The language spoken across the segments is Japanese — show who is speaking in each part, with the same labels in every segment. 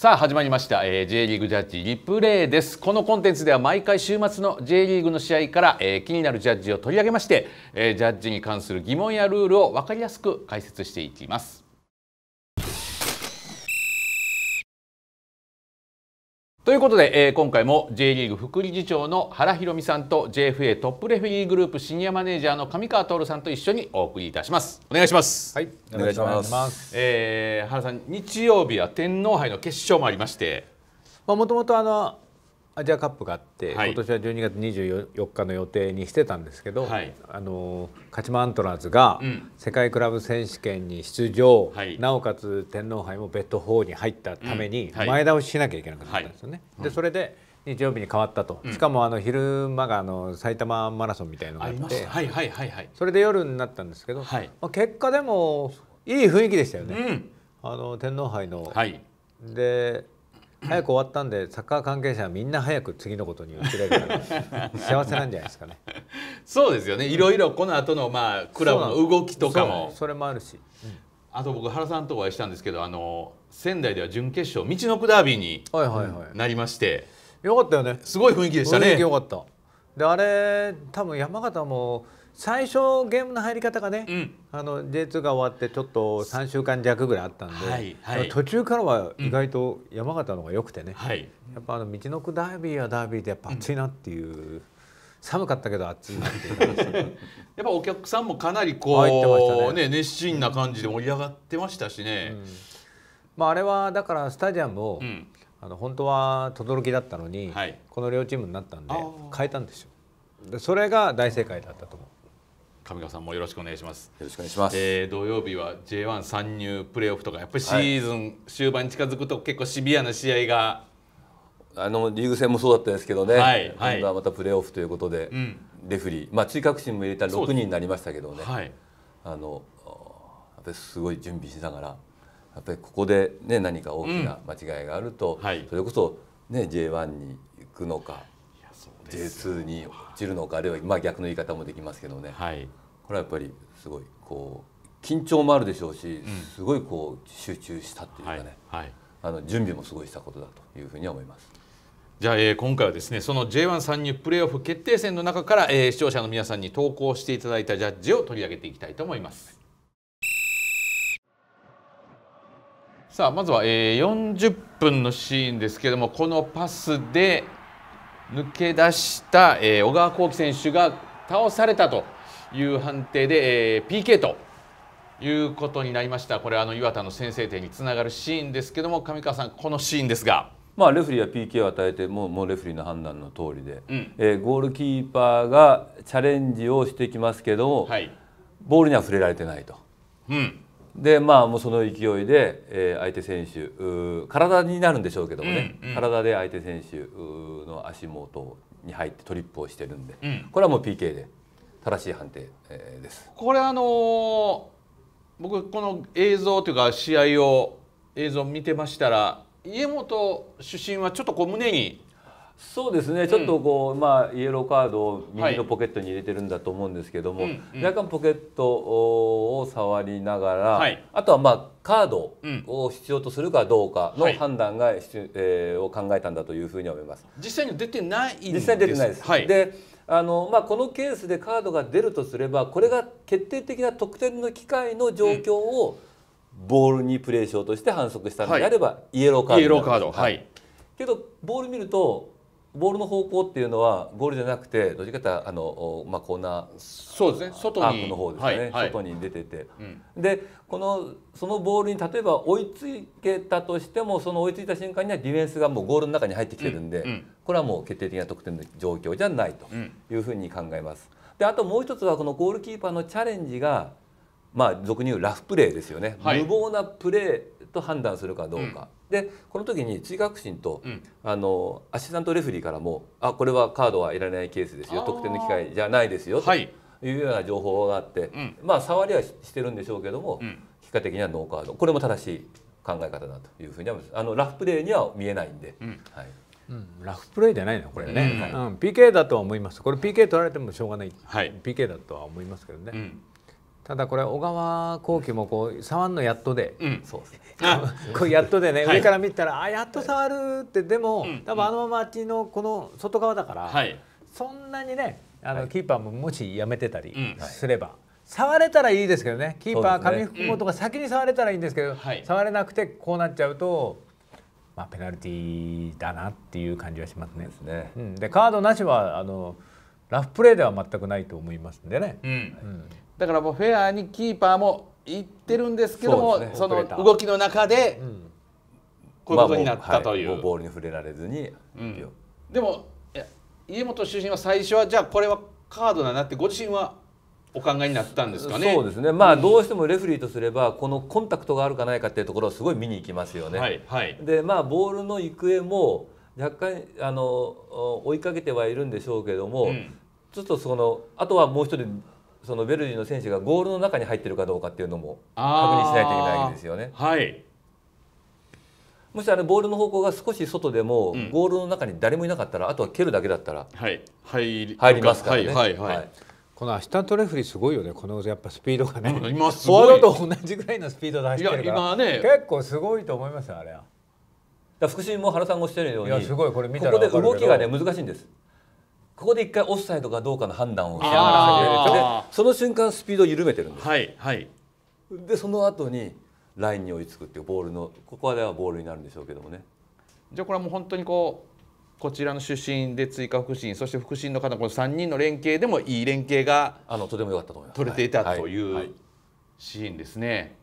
Speaker 1: さあ始まりました、えー、J リーグジャッジリプレイですこのコンテンツでは毎回週末の J リーグの試合から、えー、気になるジャッジを取り上げまして、えー、ジャッジに関する疑問やルールを分かりやすく解説していきますということで、えー、今回も J リーグ副理事長の原博美さんと JFA トップレフェリーグループシニアマネージャーの上川徹さんと一緒にお送りいたしますお願いしますはいお願いしますしえー、原さん日曜日は天皇杯の決勝もありましてもともとあの
Speaker 2: アジアカップがあって、はい、今年は12月24日の予定にしてたんですけど、はい、あの鹿島アントラーズが世界クラブ選手権に出場、はい、なおかつ天皇杯もベッド4に入ったために前倒ししなきゃいけなかったんですよね。でそれで日曜日に変わったと、うん、しかもあの昼間があの埼玉マラソンみたいのがあってははははいいいい、それで夜になったんですけど、まあ、結果でもいい雰囲気でしたよね。うん、あの天皇杯の、はい、で早く終わったんでサッカー関係者はみんな早く次のことに
Speaker 1: 移れるから 幸せなんじゃないですかね。そうですよねいろいろこの後のまあクラブの動きとかもそれもあるし、うん、あと僕原さんとお会いしたんですけどあの仙台では準決勝道のくダービーになりまして、はいはいはい、よかったよねすごい雰囲気でしたね。雰囲気よかったであれ多分山形も最初ゲームの入
Speaker 2: り方がね、うん、あの J2 が終わってちょっと3週間弱ぐらいあったんで、はいはい、途中からは意外と山形の方が良くてね、うん、やっぱあの道のくダービーはダービーでやっぱ暑いなっていう。うん、寒かったけど暑いなっていう感じ
Speaker 1: やっぱお客さんもかなりこうね、ね、熱心な感じで盛り上がってましたしね、まあ、あ
Speaker 2: れはだからスタジアムを、あの本当は轟だったのに、はい、この両チームになったんで変えたんですよでそれが大正解だったと思う
Speaker 1: 上川さんもよろしくお願いします。よろしくお願いします。えー、土曜日は J1 参入プレーオフとかやっぱりシーズン終
Speaker 3: 盤に近づくと結構シビアな試合が、はい、あのリーグ戦もそうだったんですけどね。はい、今度はまたプレーオフということで、うん、レフリーまあ追加革新も入れた6人になりましたけどね。はい、あのやっぱりすごい準備しながらやっぱりここでね何か大きな間違いがあると、うんはい、それこそね J1 に行くのか。J2 に落ちるのかあるいはまあ逆の言い方もできますけどね、はい、これはやっぱりすごいこう緊張もあるでしょうし、すごいこう集中したっていうかね、はい、はい、あの準備もすごいしたことだというふうに思います。じゃあ、えー、今回はですねそ
Speaker 1: の J1 参入プレーオフ決定戦の中から、えー、視聴者の皆さんに投稿していただいたジャッジを取り上げていきたいと思います。さあまずは、えー、40分のシーンですけれどもこのパスで抜け出した、えー、小川幸輝選手が倒されたという判定で、えー、PK ということになりましたこれあの岩田の先制点につながるシーンで
Speaker 3: すけども上川さんこのシーンですが。まあ、レフリーは PK を与えてももうレフリーの判断の通りで、うん、えー、ゴールキーパーがチャレンジをしてきますけども、はい、ボールには触れられてないと、うん、でまあもうその勢いで、えー、相手選手体になるんでしょうけどもね、うんうん、体で相手選手の足元に入ってトリップをしてるんで、うん、これはもう PK で正しい判定、えー、です。
Speaker 1: これあのー、僕この映像というか試合を映像見
Speaker 3: てましたら家
Speaker 1: 元
Speaker 3: 出身はちょっとこう胸にそうですね、ちょっとこう、うん、まあ、イエローカードを右のポケットに入れてるんだと思うんですけども、はい若干ポケットを触りながら、はい、あとはまあカードを必要とするかどうかの判断が、はい、えー、を考えたんだというふうに思います。
Speaker 1: 実際に出てない実際に出てないで
Speaker 3: す。はい、であのまあ、このケースでカードが出るとすればこれが決定的な得点の機会の状況をボールにプレーしようとして反則したのであれば、イエローカードイエローカード、はい、けどボール見るとボールの方向っていうのはゴールじゃなくてどちらかというとあの、まあ、コーナーそうですね外アークの方ですね、はいはい、外に出てて、うん、でこのそのボールに例えば追いつけたとしてもその追いついた瞬間にはディフェンスがもうゴールの中に入ってきてるんで、うんうん、これはもう決定的な得点の状況じゃないというふうに考えます。であともう一つはこのゴールキーパーのチャレンジがまあ、俗に言うラフプレーですよね、はい、無謀なプレーと判断するかどうか、うん、でこの時に追加確信と、うん、あのアシスタントレフリーからも「あこれはカードはいらないケースですよ得点の機会じゃないですよ」というような情報があって、はい、まあ触りはしてるんでしょうけども、結果的にはノーカードこれも正しい考え方だというふうに思いますあのラフプレーには見えないんで。はいうん、ラフプレーじゃないのこれね、う
Speaker 2: ん、うん、PK だとは思いますこれ PK 取られてもしょうがない、はい、PK だとは思いますけどね、うただこれ小川幸輝もこう触んのやっとで、うん、そう こうやっとでね、上から見たらあやっと触るってでも、多分あのままあっちのこの外側だから、そんなにねあの、キーパーももしやめてたりすれば。触れたらいいですけどねキーパー、上福本が先に触れたらいいんですけど、触れなくてこうなっちゃうと、まあ、ペナルティーだなっていう感じはしますね。でねうん、でカード
Speaker 1: なしはあのラフプレーでは全くないと思いますんでね。うん、うんだからもうフェアにキーパーもいってるんですけどもそ、ね,、の動きの中で、うん、
Speaker 3: こういうことになったというまあうはい、ボールに触れられずに、うん、
Speaker 1: でも家元主審は最初はじゃあこれはカードだなってご自身はお考えになったんですかね。そうですね。まあ、どうして
Speaker 3: もレフリーとすればこのコンタクトがあるかないかっていうところをすごい見に行きますよね。はいはい、でまあボールの行方も若干あの追いかけてはいるんでしょうけども、うん、ちょっとそのあとはもう一人そのベルギーの選手がゴールの中に入ってるかどうかっていうのも確認しないといけないわけですよね。はい、もしあれボールの方向が少し外でも、うん、ゴールの中に誰もいなかったらあとは蹴るだけだったら、
Speaker 2: はい、入りますからね。はいはい、はい、このアシタントレフリーすごいよねこのやっぱスピードがね今すごいフォードと同じぐらいのスピードで走ってるからね、結構すごいと思いますよあれは。
Speaker 3: だ福神も原さんがおっしゃるようにいいやすごこれ見ここで動きがね難しいんですここで一回オフサイドかどうかの判断をしながらでその瞬間スピードを緩めてるんです、はいはい、でその後にラインに追いつくっていうボールのここまではボールになるんでしょうけどもねじゃあこれはもう本当にこうこちらの出身で追加副
Speaker 1: 審そして副審の方この3人の連携でもいい連携があのとても良かったと思います取れていたというシーンですね。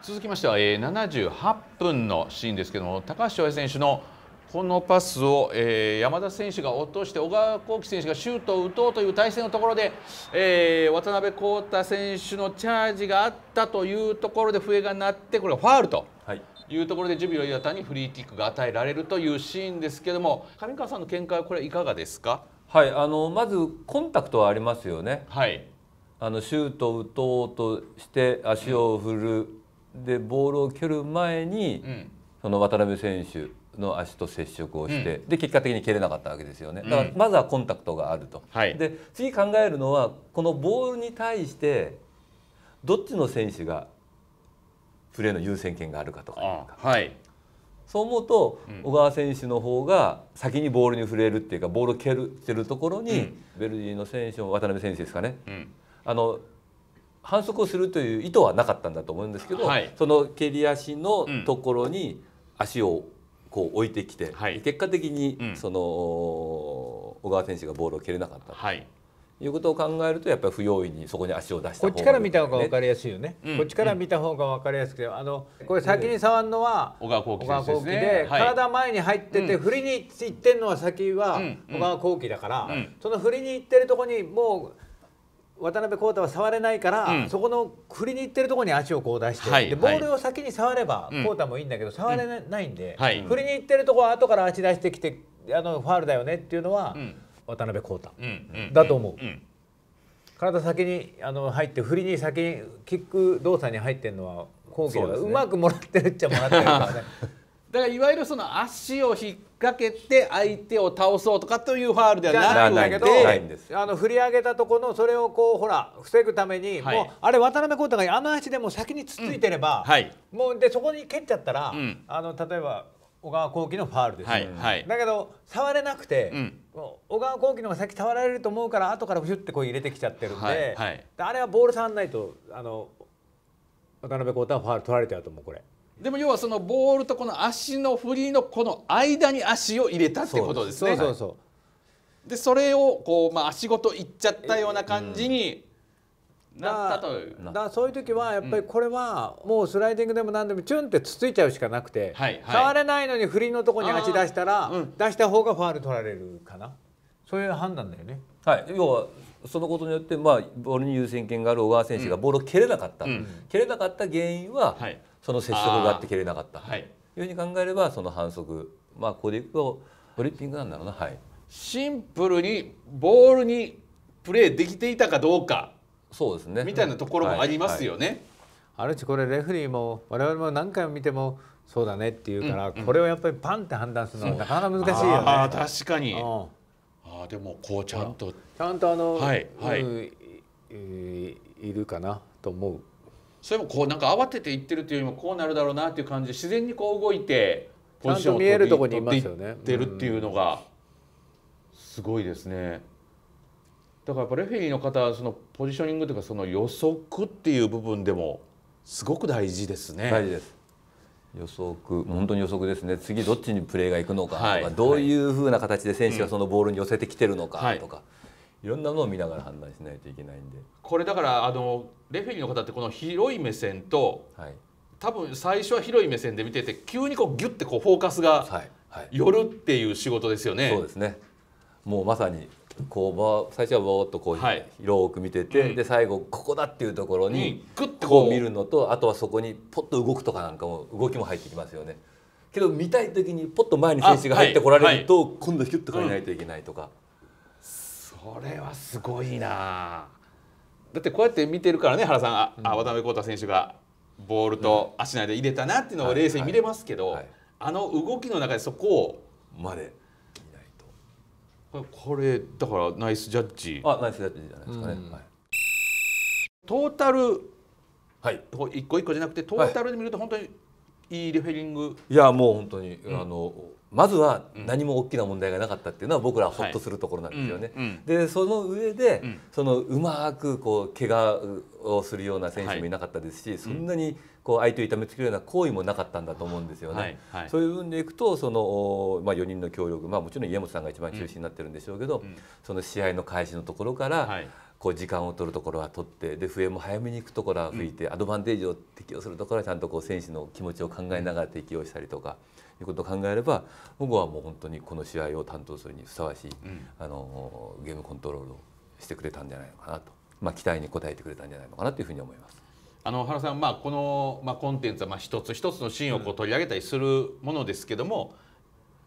Speaker 1: 続きましては、えー、78分のシーンですけども高橋翔平選手の「このパスを、えー、山田選手が落として小川幸輝選手がシュートを打とうという対戦のところで、えー、渡辺康太選手のチャージがあったというところで笛が鳴ってこれはファールと。いうところでジュビロ磐田にフリーキックが与えられるというシーンですけども上川さんの見解はこれいかがですか
Speaker 3: はいあのまずコンタクトはありますよね、はい、あのシュートを打とうとして足を振る、うん、でボールを蹴る前に、うん、その渡辺選手の足と接触をして、うん、で結果的に蹴れなかったわけですよねだからまずはコンタクトがあると、うん、で次考えるのはこのボールに対してどっちの選手がプレーの優先権があるかとかはい、そう思うと、小川選手の方が先にボールに触れるっていうかボールを蹴るてるところに、ベルギーの選手も渡辺選手ですかね、あの反則をするという意図はなかったんだと思うんですけど、その蹴り足のところに足をこう置いてきて、はい、結果的にその、小川選手がボールを蹴れなかったと。はいいうことを考えるとやっぱり不用意にそこに足を出した、ね、こっちから見た方が分かりやすいよね、うん、こっちから
Speaker 2: 見た方が分かりやすくてあのこれ先に触るのは
Speaker 3: 小川幸喜でで、ねはい、体
Speaker 2: 前に入ってて、振りにいってんのは先は小川幸喜だから、うんうん、その振りにいってるとこにもう渡辺康太は触れないから、うん、そこの振りに行ってるところに足をこう出して、はい、でボールを先に触れば康太、もいいんだけど、触れないんで、はい、振りに行ってるところは後から足出してきてあのファウルだよねっていうのは、うん、渡辺康太、だと思う。体先にあの入って振りに先にキック動作に入ってるのは康継がうまくもらってるっちゃもらってるからね。
Speaker 1: だからいわゆるその足を引っ掛けて相手を倒そうとかというファールではなくてないけどあの振り上げたところのそれをこ
Speaker 2: うほら防ぐために、はい、もうあれ渡辺浩太があの足でも先につついてれば、うんはい、もうでそこに蹴っちゃったら、うん、あの例えば小川幸輝のファールです、ね、はいだけど触れなくて、うん、小川幸輝のが先触られると思うから後からヒュッてこう入れてきちゃってるんで,、あれはボール触らないとあの渡辺浩太はファール取られちゃうと思うこれ。
Speaker 1: でも要はそのボールとこの足の振りのこの間に足を入れたってことですね。そうそうそう、でそれをこう、まあ、足ごといっちゃったような感じになったという。だだそ
Speaker 2: ういう時はやっぱりこれはもうスライディングでも何でも
Speaker 3: チュンってつついちゃうしかなくて、はいはい、触
Speaker 2: れないのに振りのとこに足出したら、うん、出した方がファール取られるかなそういう判断だよね。
Speaker 3: はい、要はそのことによって、まあ、ボールに優先権がある小川選手がボールを蹴れなかった、うん、蹴れなかった原因は、はいその接触があって蹴れなかったはい、いうふうに考えればその反則まあここでいくとフリッピングなんだろうな、はい、シンプルにボールにプレーできていたかどう
Speaker 1: かそうですねみたいなところもありますよね。
Speaker 2: ある種これレフリーも我々も何回も見てもそうだねっていうから、うんうん、これをやっぱりパンって判断するのはなかなか難しいよね。あ
Speaker 1: 確かに、うん、あでもこうちゃんとちゃんとあの、はいはい、うん、いるかなと思う。それもこうなんか慌てていってるというよりもこうなるだろうなっていう感じで自然にこう動いてポジションを取こにいってるっていうのがすごいですね。だからやっぱレフェリーの方はそのポジショニングというかその予測っていう部分でもすごく大事ですね。大事です。
Speaker 3: 予測本当に予測ですね次どっちにプレーがいくのかとか、はい、どういうふうな形で選手がそのボールに寄せてきてるのかとか、はいいろんなのを見ながら判断しないといけないんで
Speaker 1: これだからあのレフェリーの方ってこの広い目線と、はい、多分最初は広い目線で見てて急にこうギュッてこうフォーカスが寄るっていう仕事ですよね。はいはい、そう
Speaker 3: ですねもうまさにこう最初はぼーっとこう、広く見てて、うん、で最後ここだっていうところにグッてこう見るのとあとはそこにポッと動くとかなんかも動きも入ってきますよね。けど見たい時にポッと前に選手が入ってこられると、はい、今度ヒュッと変えないといけないとか。うんそれはすごいな
Speaker 1: だってこうやって見てるからね原さんあ、うん、渡辺康太選手がボールと足の間入れたなっていうのを冷静に見れますけど、あの動きの中でそこをまで見ないとこれだからナイスジャッジあナイスジャッジじゃないですかね、う
Speaker 3: んはい、トータル、はい、一個一個じゃなくてトータ
Speaker 1: ルで見ると本当にいいリフェリングいやもう本当に、うん、あの
Speaker 3: まずは何も大きな問題がなかったっていうのは僕らはほっとするところなんですよね。はいうんうん、でその上で、うん、そのうまくこう怪我をするような選手もいなかったですし、はい、そんなにこう相手を痛めつけるような行為もなかったんだと思うんですよね。はい、そういう分でいくとその、まあ、4人の協力、まあ、もちろん家元さんが一番中心になってるんでしょうけど、その試合の開始のところから、こう時間を取るところは取ってで笛も早めに行くところは吹いて、アドバンテージを適用するところはちゃんとこう選手の気持ちを考えながら適用したりとか。いうことを考えれば僕はもう本当にこの試合を担当するにふさわしい、あのゲームコントロールをしてくれたんじゃないのかなと、まあ、期待に応えてくれたんじゃないのかなというふうに思います。あの原さん、まあ、この、まあ、コンテンツはまあ一つ
Speaker 1: 一つのシーンをこう取り上げたりするものですけども、う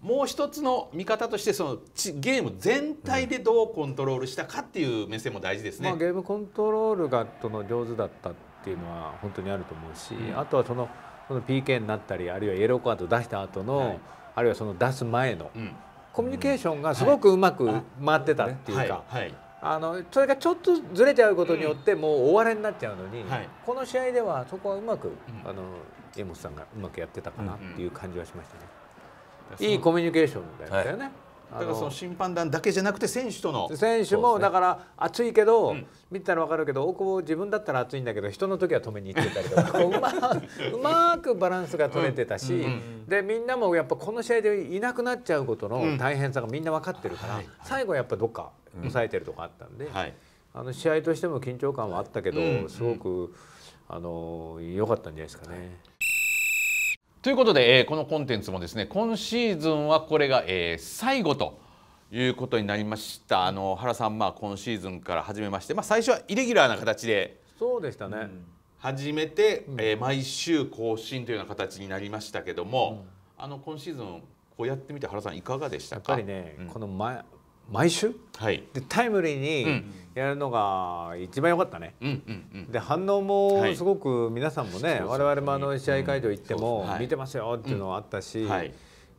Speaker 3: もう一つの見方と
Speaker 1: してそのゲーム全体でどうコントロールしたかっていう目線も大事ですね。まあ、ゲームコ
Speaker 2: ントロールがとの上手だったっていうのは本当にあると思うし、うん、あとはそのその PK になったりあるいはイエローカード出した後の、はい、あるいはその出す前の、うん、コミュニケーションがすごくうまく回ってたっていうか。あのそれがちょっとずれちゃうことによってもう終われになっちゃうのに、うんはい、この試合ではそこはうまく、あの江本さんがうまくやってたかなっていう感じはしましたね。いいコミュニケーションだよね、はい
Speaker 1: だからその審判団だけじゃなくて選手との選手もだから暑いけど、ね、見た
Speaker 2: ら分かるけど大久保自分だったら暑いんだけど人の時は止めに行ってたりとか うまくバランスが取れてたし、うんうん、でみんなもやっぱこの試合でいなくなっちゃうことの大変さがみんな分かってるから、うん、最後やっぱどっか抑えてるとこあったんで、はい、あの試合としても
Speaker 1: 緊張感はあったけど、すごく良、あのかったんじゃないですかね。ということで、えー、このコンテンツもですね今シーズンはこれが、えー、最後ということになりましたあの原さん、まあ、今シーズンから始めまして、まあ、最初はイレギュラーな形でそうでしたね、うん、始めて、えー、毎週更新というような形になりましたけども、うん、あの今シーズンこうやってみて原さんいかがでしたかやっぱり
Speaker 2: ね、この前毎週、はい、でタイムリーにやるのが一番良かったね、うんうんうん、で反応もすごく皆さんもね、はい、我々もあの試合会場行っても見てますよっていうのはあったし、はい、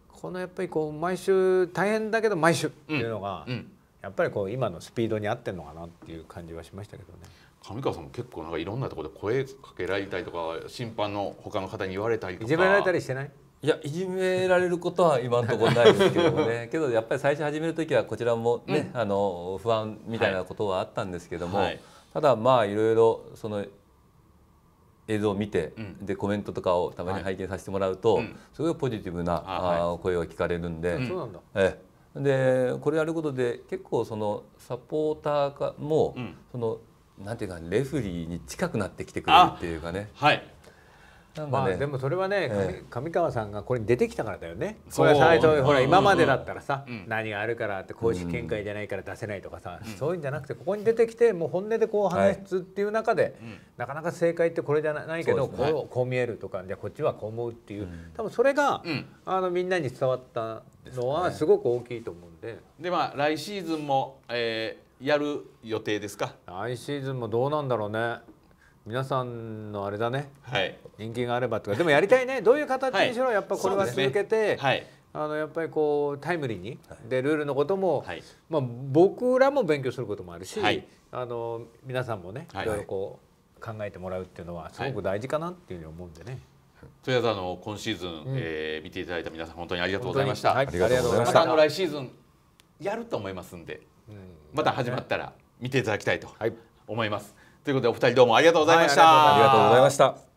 Speaker 2: このやっぱりこう毎週大変だけど毎週っていうのが、やっぱりこう今のスピードに合ってるのかなっていう感じはしましたけどね。
Speaker 1: 上川さんも結構なんかいろんなところで声かけられたりとか審判の他の方に言われた
Speaker 3: りとかいじめられたりしてないいやいじめられることは今のところないですけどね けどやっぱり最初始める時はこちらもね、うん、あの不安みたいなことはあったんですけども、はい、ただまあいろいろその映像を見て、うん、でコメントとかをたまに拝見させてもらうと、はい、すごいポジティブな、あ声が聞かれるんで。うん、えでこれやることで結構そのサポーターも、そのなんていうかレフリーに近くなってきてくれるっていうかね、はい、ね、まあ、でもそれ
Speaker 2: はね、上川さんがこれに出てきたからだよね。それは最初ほら今までだったらさ、うんうん、何があるからって公式見解じゃないから出せないとかさ、うん、そういうんじゃなくてここに出てきてもう本音でこう話すっていう中で、はい、なかなか正解ってこれじゃないけど、ね、こうこう見えるとかじゃこっちはこう思うっていう、多分それが、あのみんなに伝わったのはすごく大きいと思
Speaker 1: うんで。でまあ来シーズンも、えー、やる予定ですか来シーズンもどうなんだろうね皆さんのあれだね、はい、人気があればとかでもやりた
Speaker 2: いねどういう形にしろやっぱこれは続けて、はい、あのやっぱりこうタイムリーに、でルールのことも、はい、まあ、僕らも勉強することもあるし、はい、あの皆さんもね、い、ろいろこう考えてもらうっていうのはすごく大事かなっていうふうに思うんでね。
Speaker 1: とりあえずあの今シーズン、うん、えー、見ていただいた皆さん本当にありがとうございました。はい、ありがとうございました。またあの来シーズンやると思いますんで、うん、また始まったら見ていただきたいと思います。ということでお二人どうもありがとうございました、ありがとうございまし
Speaker 3: た